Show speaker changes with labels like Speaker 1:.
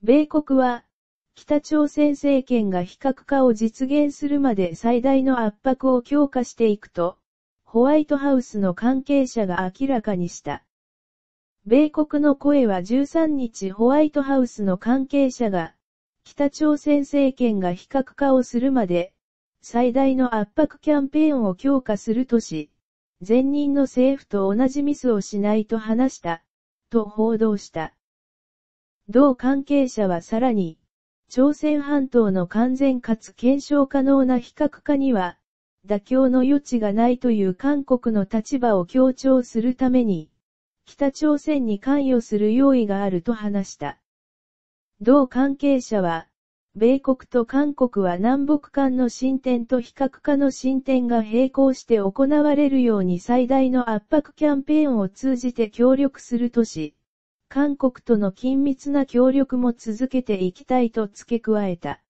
Speaker 1: 米国は、北朝鮮政権が非核化を実現するまで最大の圧迫を強化していくと、ホワイトハウスの関係者が明らかにした。米国の声は13日ホワイトハウスの関係者が、北朝鮮政権が非核化をするまで、最大の圧迫キャンペーンを強化するとし、前任の政府と同じミスをしないと話した、と報道した。同関係者はさらに、朝鮮半島の完全かつ検証可能な非核化には、妥協の余地がないという韓国の立場を強調するために、北朝鮮に関与する用意があると話した。同関係者は、米国と韓国は南北間の進展と非核化の進展が並行して行われるように最大の圧迫キャンペーンを通じて協力するとし、韓国との緊密な協力も続けていきたいと付け加えた。